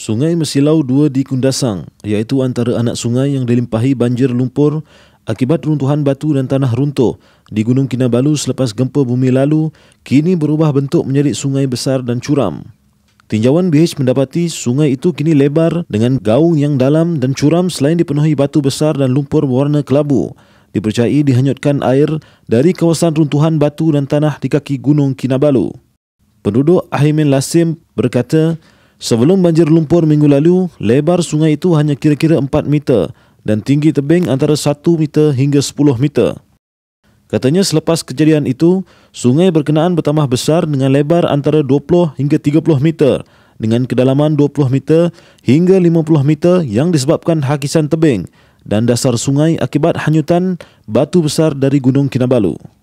Sungai Mesilau 2 di Kundasang, iaitu antara anak sungai yang dilimpahi banjir lumpur akibat runtuhan batu dan tanah runtuh di Gunung Kinabalu selepas gempa bumi lalu, kini berubah bentuk menjadi sungai besar dan curam. Tinjauan BH mendapati sungai itu kini lebar dengan gaung yang dalam dan curam selain dipenuhi batu besar dan lumpur berwarna kelabu. Dipercayai dihanyutkan air dari kawasan runtuhan batu dan tanah di kaki Gunung Kinabalu. Penduduk Ahimin Lasim berkata, Sebelum banjir lumpur minggu lalu, lebar sungai itu hanya kira-kira 4 meter dan tinggi tebing antara 1 meter hingga 10 meter. Katanya selepas kejadian itu, sungai berkenaan bertambah besar dengan lebar antara 20 hingga 30 meter dengan kedalaman 20 meter hingga 50 meter yang disebabkan hakisan tebing dan dasar sungai akibat hanyutan batu besar dari Gunung Kinabalu.